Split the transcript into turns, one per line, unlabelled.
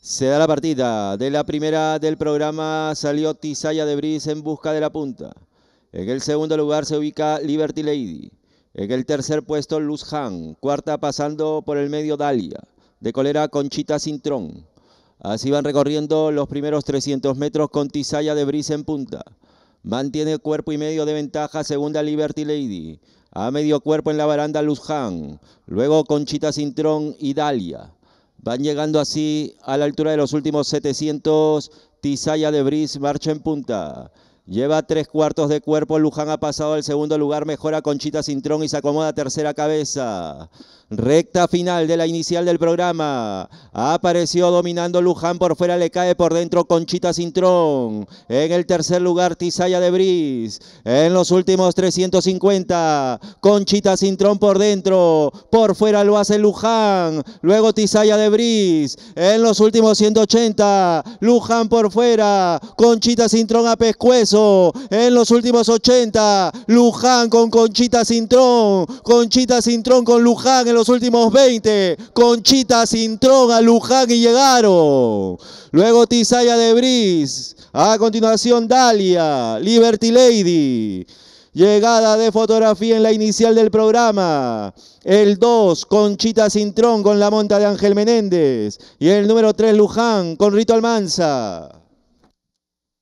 Se da la partida. De la primera del programa salió Tizaya de Bris en busca de la punta. En el segundo lugar se ubica Liberty Lady. En el tercer puesto Luz Cuarta pasando por el medio Dalia. De colera Conchita Cintrón. Así van recorriendo los primeros 300 metros con Tizaya de Brice en punta. Mantiene cuerpo y medio de ventaja segunda Liberty Lady. A medio cuerpo en la baranda Luz Han. Luego Conchita Cintrón y Dalia. Van llegando así a la altura de los últimos 700. Tizaya de Bris marcha en punta. Lleva tres cuartos de cuerpo. Luján ha pasado al segundo lugar. Mejora Conchita Cintrón y se acomoda tercera cabeza. Recta final de la inicial del programa. Apareció dominando Luján por fuera, le cae por dentro Conchita Sintrón, En el tercer lugar, Tizaya de Bris. En los últimos 350, Conchita Sintrón por dentro. Por fuera lo hace Luján. Luego Tizaya de Bris. En los últimos 180, Luján por fuera. Conchita Sintrón a pescuezo. En los últimos 80, Luján con Conchita Sintrón, Conchita Sintrón con Luján en los últimos 20. Conchita a Luján y llegaron. Luego Tizaya de Bris. A continuación Dalia, Liberty Lady. Llegada de fotografía en la inicial del programa. El 2, Conchita Cintrón con la monta de Ángel Menéndez. Y el número 3, Luján con Rito Almanza.